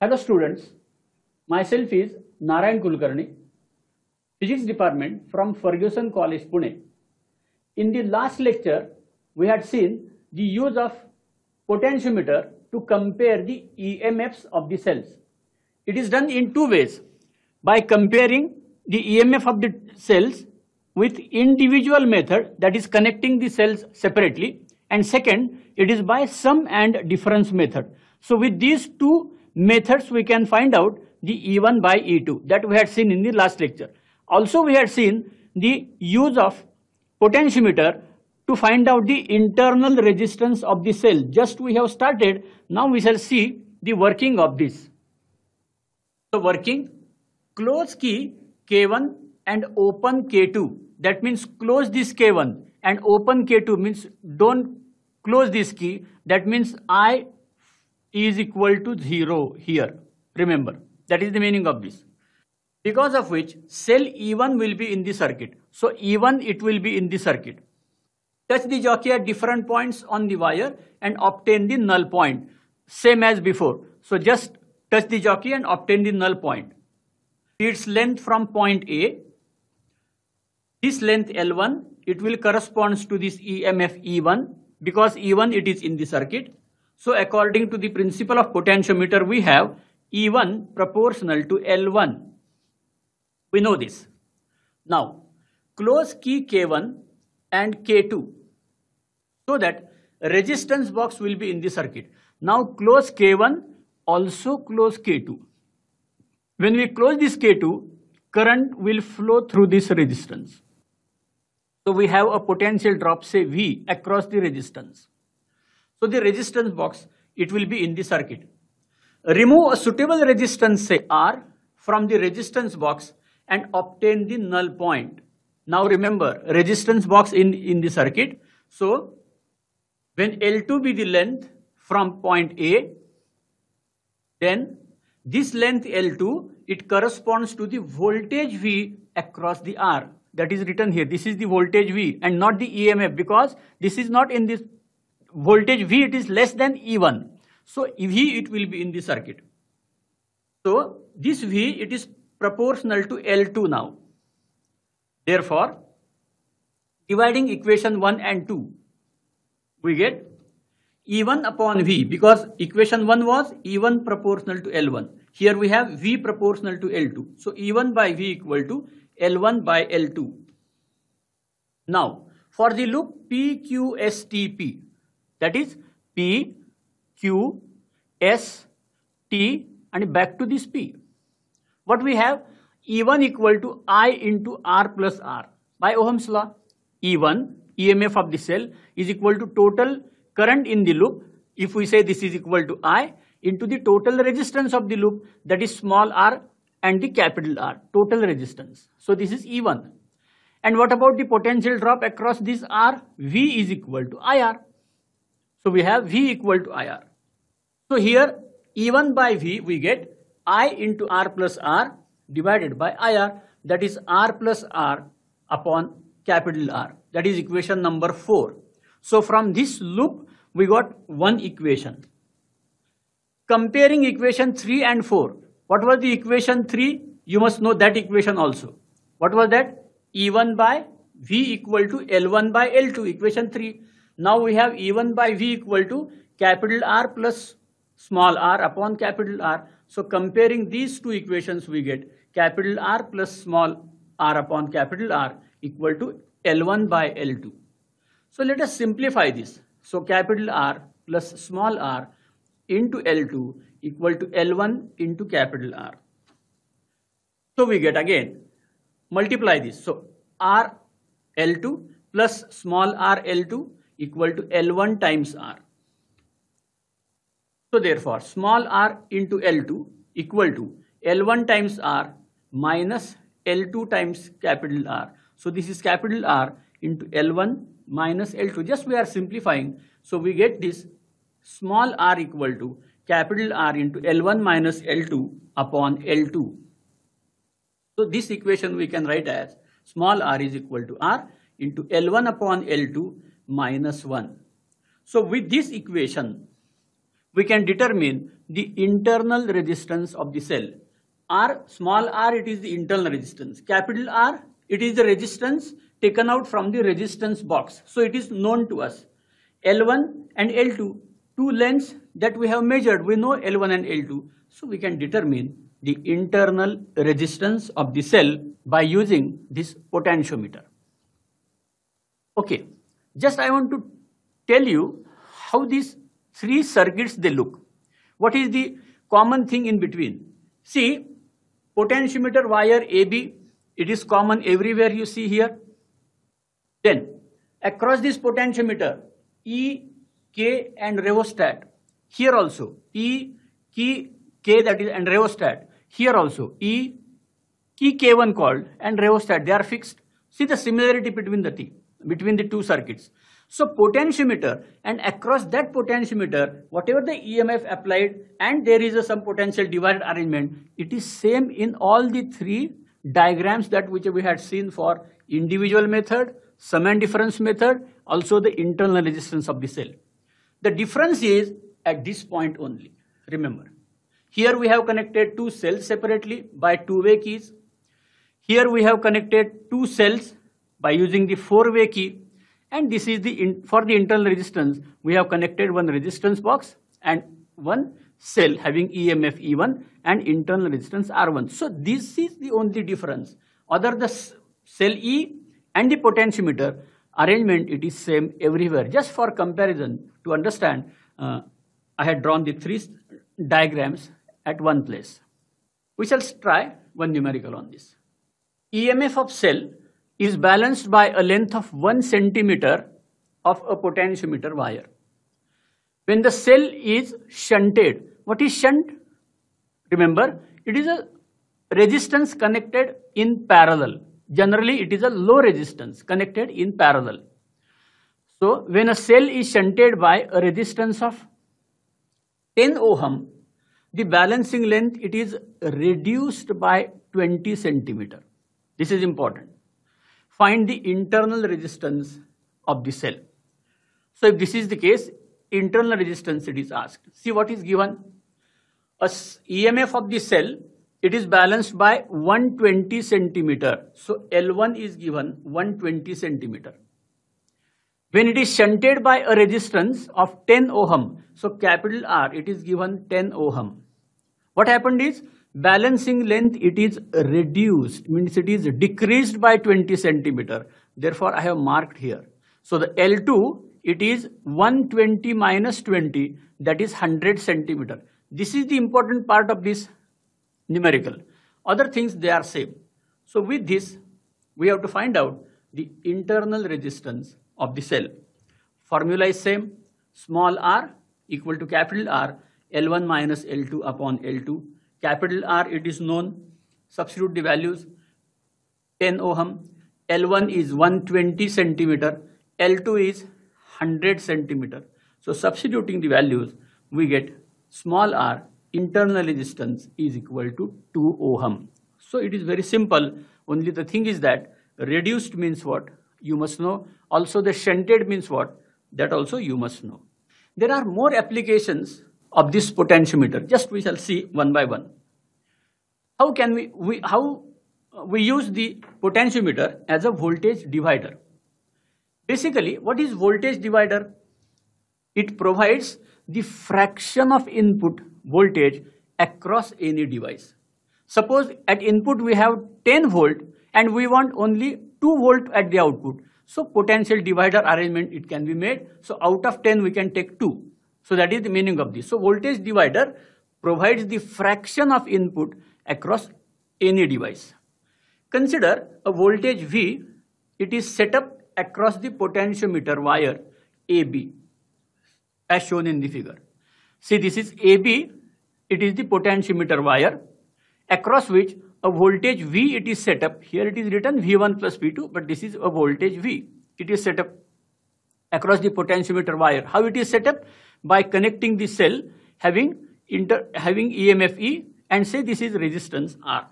Hello students, myself is Narayan Kulkarni, Physics Department from Ferguson College, Pune. In the last lecture, we had seen the use of potentiometer to compare the EMFs of the cells. It is done in two ways, by comparing the EMF of the cells with individual method that is connecting the cells separately and second, it is by sum and difference method. So with these two methods we can find out the E1 by E2 that we had seen in the last lecture. Also we had seen the use of potentiometer to find out the internal resistance of the cell. Just we have started, now we shall see the working of this. So working, close key K1 and open K2. That means close this K1 and open K2 means don't close this key. That means I is equal to 0 here. Remember, that is the meaning of this. Because of which cell E1 will be in the circuit. So E1 it will be in the circuit. Touch the jockey at different points on the wire and obtain the null point. Same as before. So just touch the jockey and obtain the null point. Its length from point A. This length L1, it will corresponds to this EMF E1 because E1 it is in the circuit. So according to the principle of potentiometer, we have E1 proportional to L1. We know this. Now, close key K1 and K2 so that resistance box will be in the circuit. Now close K1, also close K2. When we close this K2, current will flow through this resistance. So we have a potential drop say V across the resistance. So the resistance box, it will be in the circuit. Remove a suitable resistance, say R, from the resistance box and obtain the null point. Now remember, resistance box in, in the circuit. So when L2 be the length from point A, then this length L2, it corresponds to the voltage V across the R. That is written here. This is the voltage V and not the EMF because this is not in this voltage V it is less than E1. So V it will be in the circuit. So this V it is proportional to L2 now. Therefore dividing equation 1 and 2 we get E1 upon V because equation 1 was E1 proportional to L1. Here we have V proportional to L2. So E1 by V equal to L1 by L2. Now for the loop PQSTP that is P, Q, S, T and back to this P. What we have? E1 equal to I into R plus R by Ohm's law. E1, EMF of the cell is equal to total current in the loop. If we say this is equal to I into the total resistance of the loop that is small r and the capital R, total resistance. So this is E1. And what about the potential drop across this R? V is equal to IR. So we have V equal to IR. So here E1 by V we get I into R plus R divided by IR that is R plus R upon capital R that is equation number 4. So from this loop we got one equation. Comparing equation 3 and 4 what was the equation 3 you must know that equation also. What was that? E1 by V equal to L1 by L2 equation 3 now we have E1 by V equal to capital R plus small r upon capital R. So comparing these two equations we get capital R plus small r upon capital R equal to L1 by L2. So let us simplify this. So capital R plus small r into L2 equal to L1 into capital R. So we get again multiply this. So R L2 plus small r L2 equal to L1 times R. So therefore, small r into L2 equal to L1 times R minus L2 times capital R. So this is capital R into L1 minus L2. Just we are simplifying. So we get this small r equal to capital R into L1 minus L2 upon L2. So this equation we can write as small r is equal to R into L1 upon L2 minus 1. So with this equation, we can determine the internal resistance of the cell. R, small r, it is the internal resistance. Capital R, it is the resistance taken out from the resistance box. So it is known to us. L1 and L2, two lengths that we have measured. We know L1 and L2. So we can determine the internal resistance of the cell by using this potentiometer. Okay. Just I want to tell you how these three circuits they look. What is the common thing in between? See, potentiometer wire AB, it is common everywhere you see here. Then, across this potentiometer, E, K and rheostat. Here also, E, K, K that is and rheostat. Here also, E, key K1 called and rheostat, they are fixed. See the similarity between the T between the two circuits. So potentiometer and across that potentiometer, whatever the EMF applied and there is a some potential divided arrangement, it is same in all the three diagrams that which we had seen for individual method, sum and difference method, also the internal resistance of the cell. The difference is at this point only, remember. Here we have connected two cells separately by two-way keys. Here we have connected two cells by using the four-way key and this is the in, for the internal resistance we have connected one resistance box and one cell having EMF E1 and internal resistance R1. So this is the only difference other the cell E and the potentiometer arrangement it is same everywhere just for comparison to understand uh, I had drawn the three diagrams at one place. We shall try one numerical on this. EMF of cell is balanced by a length of 1 centimeter of a potentiometer wire. When the cell is shunted, what is shunt? Remember, it is a resistance connected in parallel. Generally, it is a low resistance connected in parallel. So, when a cell is shunted by a resistance of 10 ohm, the balancing length it is reduced by 20 centimeter. This is important find the internal resistance of the cell. So if this is the case, internal resistance it is asked. See what is given. A EMF of the cell, it is balanced by 120 centimeter. So L1 is given 120 centimeter. When it is shunted by a resistance of 10 ohm, so capital R, it is given 10 ohm. What happened is balancing length it is reduced means it is decreased by 20 centimeter therefore I have marked here so the L2 it is 120 minus 20 that is 100 centimeter this is the important part of this numerical other things they are same so with this we have to find out the internal resistance of the cell formula is same small r equal to capital R L1 minus L2 upon L2 Capital R, it is known. Substitute the values. 10 ohm. L1 is 120 centimeter. L2 is 100 centimeter. So substituting the values, we get small r internal resistance is equal to 2 ohm. So it is very simple. Only the thing is that reduced means what? You must know. Also the shunted means what? That also you must know. There are more applications of this potentiometer. Just we shall see one by one. How can we, we how uh, we use the potentiometer as a voltage divider? Basically, what is voltage divider? It provides the fraction of input voltage across any device. Suppose at input we have 10 volt and we want only 2 volt at the output. So potential divider arrangement it can be made. So out of 10 we can take 2 so that is the meaning of this. So voltage divider provides the fraction of input across any device. Consider a voltage V, it is set up across the potentiometer wire AB as shown in the figure. See this is AB, it is the potentiometer wire across which a voltage V it is set up. Here it is written V1 plus V2 but this is a voltage V. It is set up across the potentiometer wire. How it is set up? by connecting the cell having, inter, having EMF E and say this is resistance R.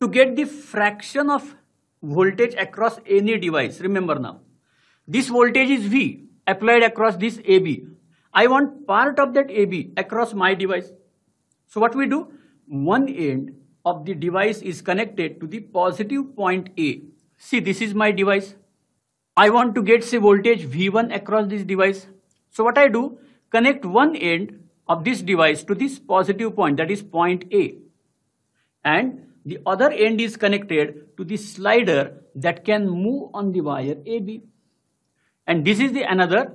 To get the fraction of voltage across any device, remember now, this voltage is V applied across this AB. I want part of that AB across my device. So what we do? One end of the device is connected to the positive point A. See, this is my device. I want to get say voltage V1 across this device. So what I do, connect one end of this device to this positive point, that is point A. And the other end is connected to the slider that can move on the wire AB. And this is the another,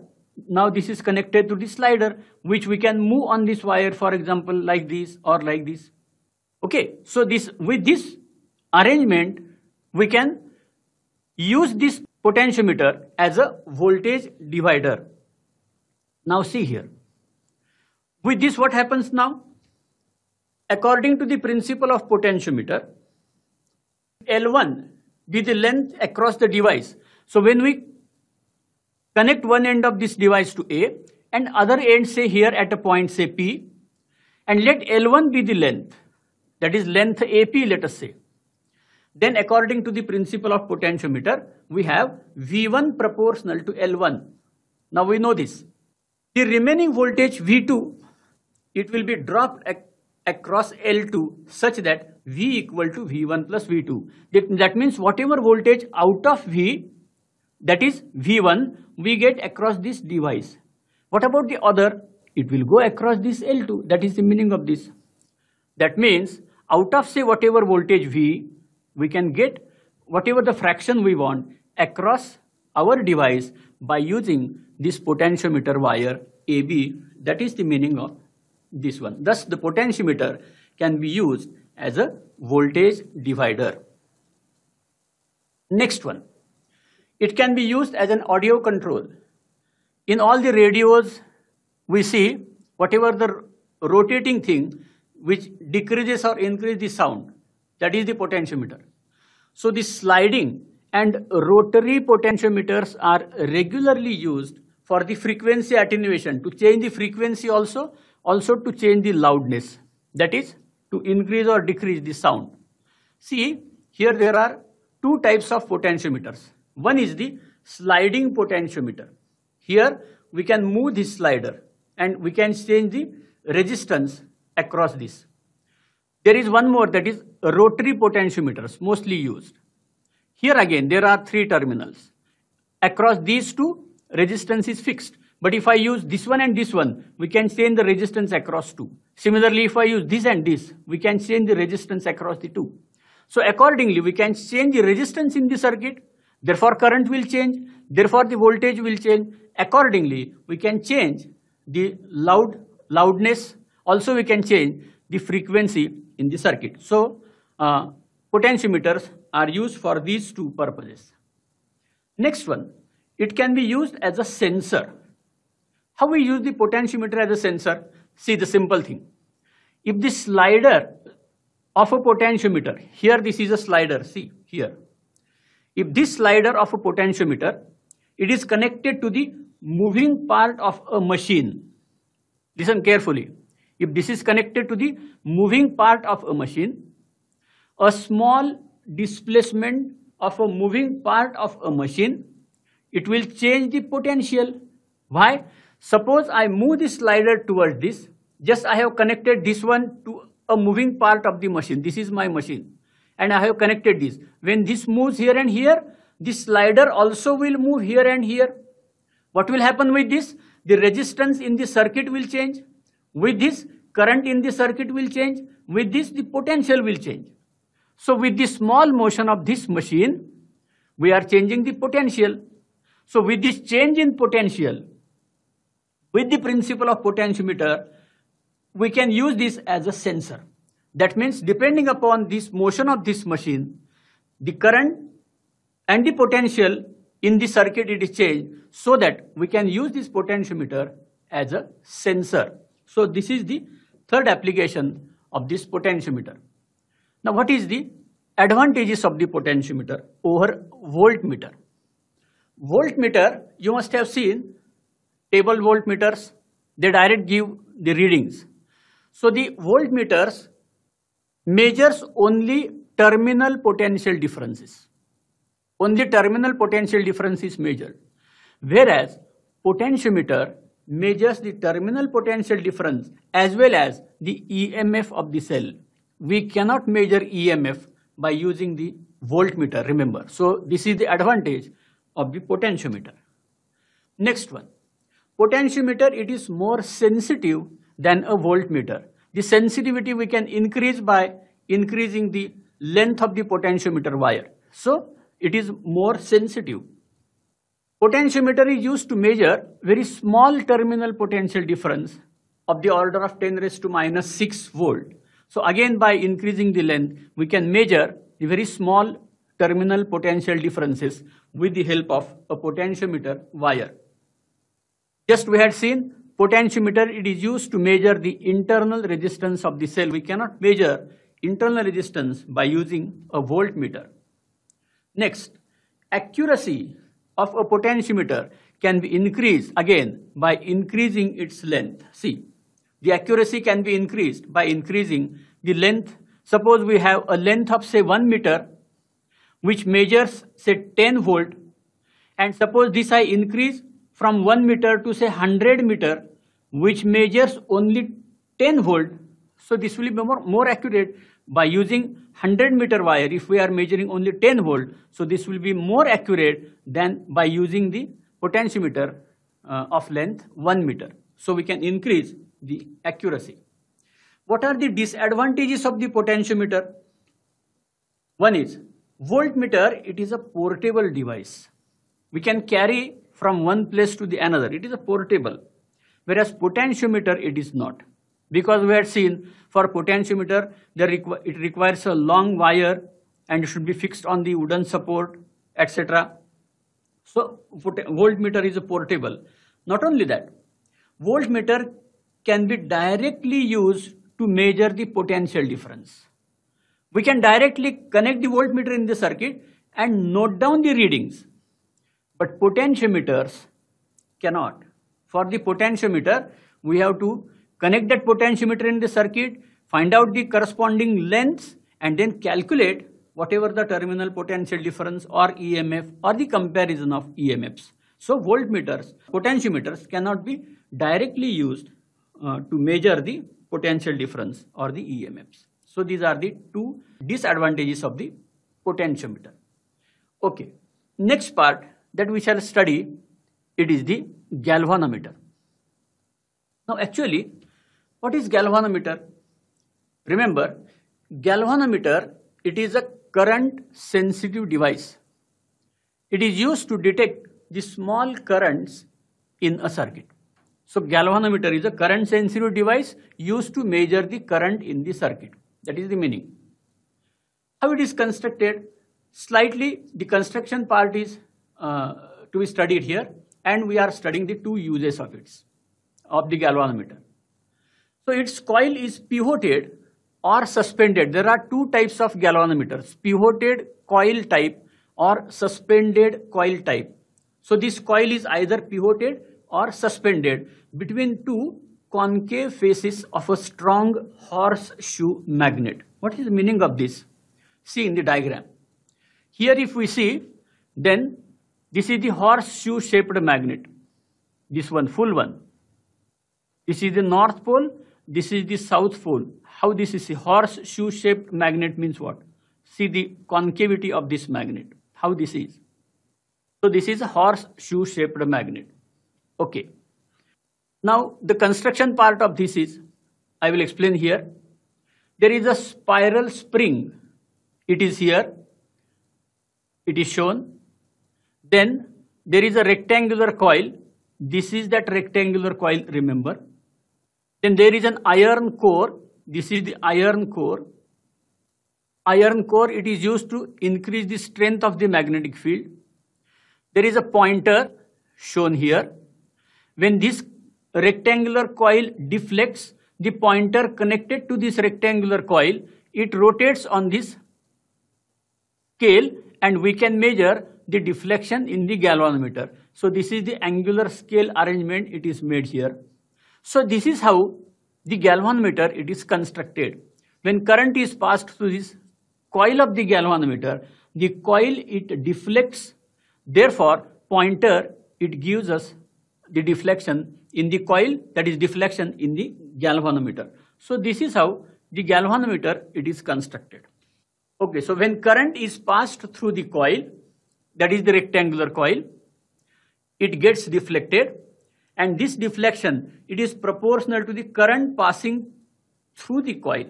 now this is connected to the slider, which we can move on this wire, for example, like this or like this. Okay, so this with this arrangement, we can use this potentiometer as a voltage divider. Now see here. With this, what happens now? According to the principle of potentiometer, L1 be the length across the device. So when we connect one end of this device to A and other end say here at a point say P and let L1 be the length that is length AP let us say. Then according to the principle of potentiometer we have V1 proportional to L1. Now we know this. The remaining voltage V2, it will be dropped ac across L2 such that V equal to V1 plus V2. That, that means whatever voltage out of V, that is V1, we get across this device. What about the other? It will go across this L2. That is the meaning of this. That means out of say whatever voltage V, we can get whatever the fraction we want across our device by using this potentiometer wire AB, that is the meaning of this one. Thus, the potentiometer can be used as a voltage divider. Next one, it can be used as an audio control. In all the radios, we see whatever the rotating thing which decreases or increases the sound, that is the potentiometer. So the sliding and rotary potentiometers are regularly used for the frequency attenuation to change the frequency also also to change the loudness that is to increase or decrease the sound see here there are two types of potentiometers one is the sliding potentiometer here we can move this slider and we can change the resistance across this there is one more that is rotary potentiometers mostly used here again, there are three terminals. Across these two, resistance is fixed. But if I use this one and this one, we can change the resistance across two. Similarly, if I use this and this, we can change the resistance across the two. So accordingly, we can change the resistance in the circuit. Therefore, current will change. Therefore, the voltage will change. Accordingly, we can change the loud loudness. Also, we can change the frequency in the circuit. So, uh, Potentiometers are used for these two purposes. Next one, it can be used as a sensor. How we use the potentiometer as a sensor? See the simple thing. If the slider of a potentiometer, here this is a slider, see here. If this slider of a potentiometer, it is connected to the moving part of a machine. Listen carefully. If this is connected to the moving part of a machine, a small displacement of a moving part of a machine, it will change the potential. Why? Suppose I move the slider towards this, just I have connected this one to a moving part of the machine. This is my machine. And I have connected this. When this moves here and here, this slider also will move here and here. What will happen with this? The resistance in the circuit will change. With this, current in the circuit will change. With this, the potential will change. So with the small motion of this machine, we are changing the potential. So with this change in potential, with the principle of potentiometer, we can use this as a sensor. That means depending upon this motion of this machine, the current and the potential in the circuit it is changed so that we can use this potentiometer as a sensor. So this is the third application of this potentiometer. Now, what is the advantages of the potentiometer over voltmeter? Voltmeter, you must have seen table voltmeters, they direct give the readings. So the voltmeters measures only terminal potential differences. Only terminal potential difference is measured. Whereas potentiometer measures the terminal potential difference as well as the EMF of the cell we cannot measure EMF by using the voltmeter, remember. So this is the advantage of the potentiometer. Next one, potentiometer, it is more sensitive than a voltmeter. The sensitivity we can increase by increasing the length of the potentiometer wire. So it is more sensitive. Potentiometer is used to measure very small terminal potential difference of the order of 10 raised to minus 6 volt so again by increasing the length, we can measure the very small terminal potential differences with the help of a potentiometer wire. Just we had seen potentiometer, it is used to measure the internal resistance of the cell. We cannot measure internal resistance by using a voltmeter. Next, accuracy of a potentiometer can be increased again by increasing its length. See, the accuracy can be increased by increasing the length. Suppose we have a length of say 1 meter which measures say 10 volt and suppose this I increase from 1 meter to say 100 meter which measures only 10 volt. So this will be more, more accurate by using 100 meter wire if we are measuring only 10 volt. So this will be more accurate than by using the potentiometer uh, of length 1 meter. So we can increase the accuracy. What are the disadvantages of the potentiometer? One is voltmeter, it is a portable device. We can carry from one place to the another. It is a portable. Whereas potentiometer, it is not. Because we had seen for potentiometer, requ it requires a long wire and it should be fixed on the wooden support, etc. So voltmeter is a portable. Not only that, voltmeter can be directly used to measure the potential difference. We can directly connect the voltmeter in the circuit and note down the readings. But potentiometers cannot. For the potentiometer, we have to connect that potentiometer in the circuit, find out the corresponding lengths, and then calculate whatever the terminal potential difference or EMF or the comparison of EMFs. So voltmeters, potentiometers cannot be directly used uh, to measure the potential difference or the EMFs. So these are the two disadvantages of the potentiometer. Okay, next part that we shall study, it is the galvanometer. Now actually, what is galvanometer? Remember, galvanometer, it is a current sensitive device. It is used to detect the small currents in a circuit. So galvanometer is a current sensitive device used to measure the current in the circuit. That is the meaning. How it is constructed? Slightly, the construction part is uh, to be studied here and we are studying the two uses of it, of the galvanometer. So its coil is pivoted or suspended. There are two types of galvanometers, pivoted coil type or suspended coil type. So this coil is either pivoted or suspended between two concave faces of a strong horseshoe magnet. What is the meaning of this? See in the diagram. Here if we see, then this is the horseshoe shaped magnet. This one, full one. This is the north pole, this is the south pole. How this is a horseshoe shaped magnet means what? See the concavity of this magnet, how this is. So this is a horseshoe shaped magnet. Okay. Now, the construction part of this is, I will explain here. There is a spiral spring. It is here. It is shown. Then there is a rectangular coil. This is that rectangular coil, remember. Then there is an iron core. This is the iron core. Iron core, it is used to increase the strength of the magnetic field. There is a pointer shown here when this rectangular coil deflects, the pointer connected to this rectangular coil, it rotates on this scale and we can measure the deflection in the galvanometer. So this is the angular scale arrangement it is made here. So this is how the galvanometer it is constructed. When current is passed through this coil of the galvanometer, the coil it deflects. Therefore, pointer it gives us the deflection in the coil, that is deflection in the galvanometer. So this is how the galvanometer it is constructed. Okay, so when current is passed through the coil, that is the rectangular coil, it gets deflected and this deflection, it is proportional to the current passing through the coil.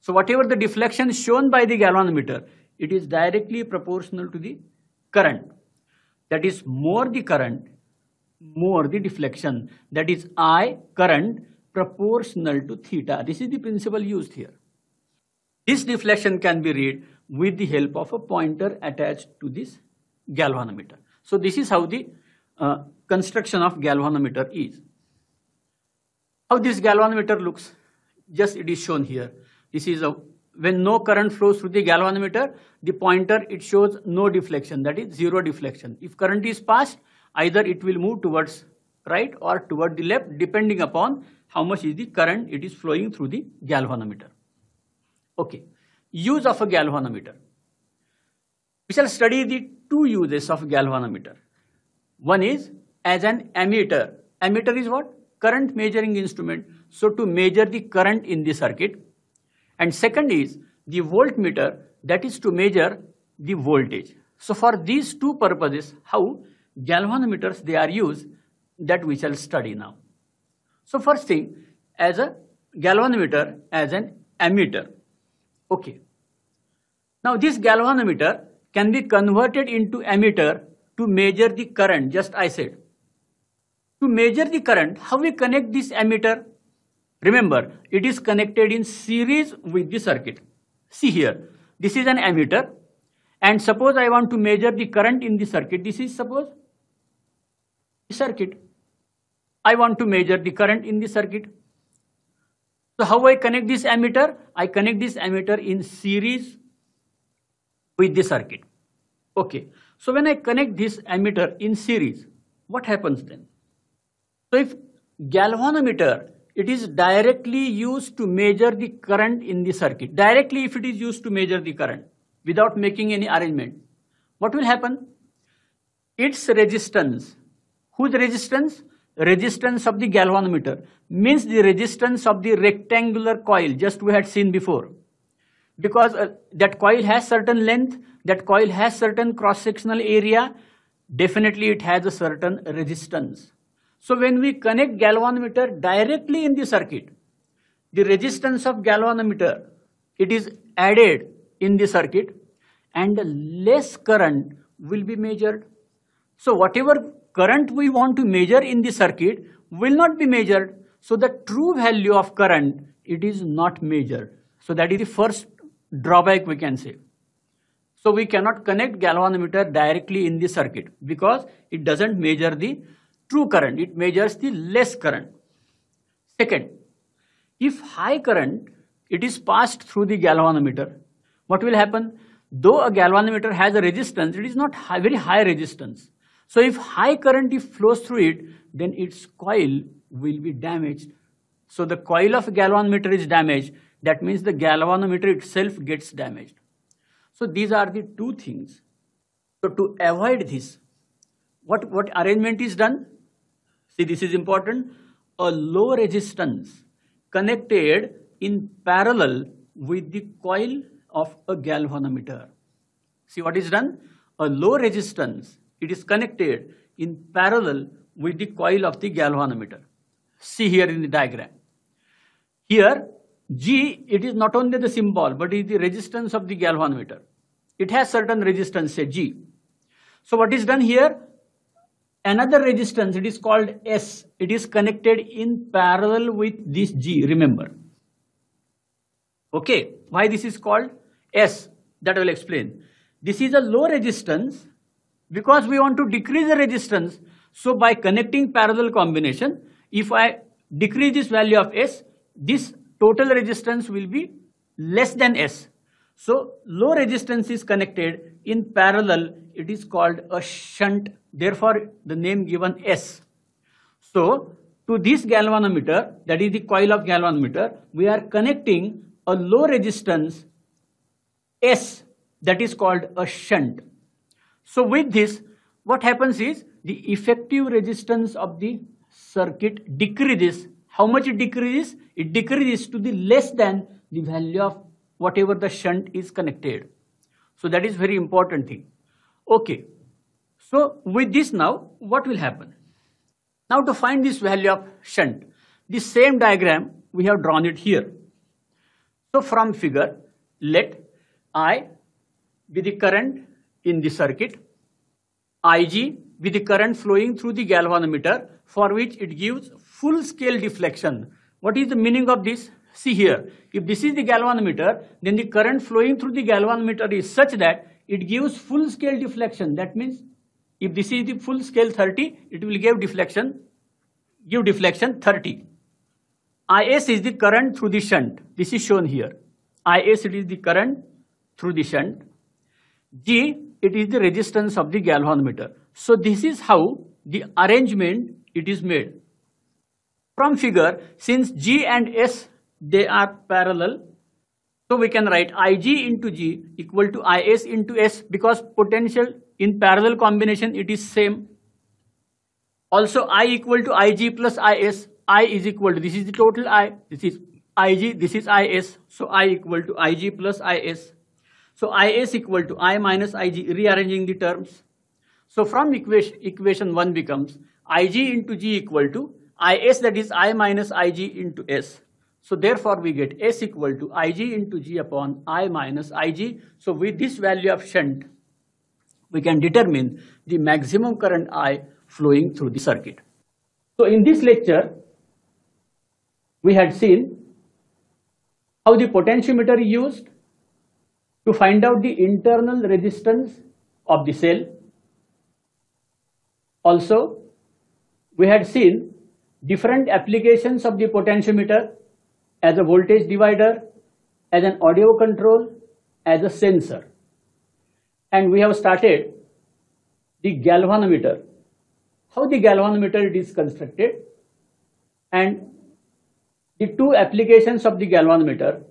So whatever the deflection shown by the galvanometer, it is directly proportional to the current. That is more the current, more the deflection that is I current proportional to theta. This is the principle used here. This deflection can be read with the help of a pointer attached to this galvanometer. So this is how the uh, construction of galvanometer is. How this galvanometer looks, just it is shown here. This is a, when no current flows through the galvanometer, the pointer, it shows no deflection, that is zero deflection. If current is passed, either it will move towards right or toward the left depending upon how much is the current it is flowing through the galvanometer. Okay, use of a galvanometer. We shall study the two uses of galvanometer. One is as an ammeter. Ammeter is what? Current measuring instrument. So to measure the current in the circuit. And second is the voltmeter that is to measure the voltage. So for these two purposes, how galvanometers, they are used that we shall study now. So first thing, as a galvanometer, as an ammeter. Okay. Now this galvanometer can be converted into ammeter to measure the current, just I said. To measure the current, how we connect this ammeter? Remember, it is connected in series with the circuit. See here, this is an ammeter and suppose I want to measure the current in the circuit. This is suppose circuit. I want to measure the current in the circuit. So how I connect this ammeter? I connect this ammeter in series with the circuit. Okay. So when I connect this ammeter in series, what happens then? So if galvanometer, it is directly used to measure the current in the circuit. Directly if it is used to measure the current without making any arrangement. What will happen? Its resistance whose resistance resistance of the galvanometer means the resistance of the rectangular coil just we had seen before because uh, that coil has certain length that coil has certain cross sectional area definitely it has a certain resistance so when we connect galvanometer directly in the circuit the resistance of galvanometer it is added in the circuit and less current will be measured so whatever current we want to measure in the circuit will not be measured. So the true value of current, it is not measured. So that is the first drawback we can say. So we cannot connect galvanometer directly in the circuit because it doesn't measure the true current, it measures the less current. Second, if high current, it is passed through the galvanometer, what will happen? Though a galvanometer has a resistance, it is not high, very high resistance. So if high current flows through it, then its coil will be damaged. So the coil of galvanometer is damaged. That means the galvanometer itself gets damaged. So these are the two things. So to avoid this, what, what arrangement is done? See, this is important. A low resistance connected in parallel with the coil of a galvanometer. See what is done? A low resistance it is connected in parallel with the coil of the galvanometer. See here in the diagram. Here, G, it is not only the symbol, but it is the resistance of the galvanometer. It has certain resistance, say G. So what is done here? Another resistance, it is called S. It is connected in parallel with this G, remember. Okay, why this is called S? That I will explain. This is a low resistance because we want to decrease the resistance. So by connecting parallel combination, if I decrease this value of S, this total resistance will be less than S. So low resistance is connected in parallel. It is called a shunt. Therefore, the name given S. So to this galvanometer, that is the coil of galvanometer, we are connecting a low resistance S that is called a shunt. So with this, what happens is the effective resistance of the circuit decreases. How much it decreases? It decreases to the less than the value of whatever the shunt is connected. So that is very important thing. Okay. So with this now, what will happen? Now to find this value of shunt, the same diagram we have drawn it here. So from figure, let I be the current in the circuit. Ig with the current flowing through the galvanometer for which it gives full scale deflection. What is the meaning of this? See here, if this is the galvanometer, then the current flowing through the galvanometer is such that it gives full scale deflection. That means if this is the full scale 30, it will give deflection, give deflection 30. IS is the current through the shunt. This is shown here. IS it is the current through the shunt. G it is the resistance of the galvanometer. So this is how the arrangement it is made. From figure, since G and S, they are parallel, so we can write Ig into G equal to Is into S because potential in parallel combination it is same. Also I equal to Ig plus Is. I is equal to, this is the total I, this is Ig, this is Is. So I equal to Ig plus Is. So is equal to I minus Ig, rearranging the terms. So from equation, equation 1 becomes Ig into G equal to Is that is I minus Ig into S. So therefore we get S equal to Ig into G upon I minus Ig. So with this value of shunt, we can determine the maximum current I flowing through the circuit. So in this lecture, we had seen how the potentiometer used, to find out the internal resistance of the cell. Also, we had seen different applications of the potentiometer as a voltage divider, as an audio control, as a sensor. And we have started the galvanometer, how the galvanometer is constructed and the two applications of the galvanometer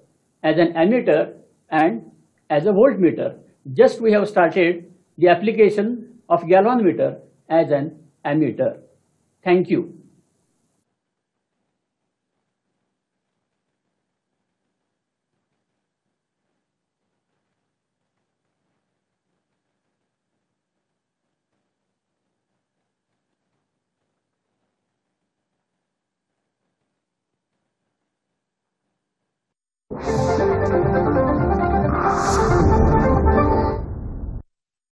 as an ammeter and as a voltmeter. Just we have started the application of galvanometer as an ammeter. Thank you.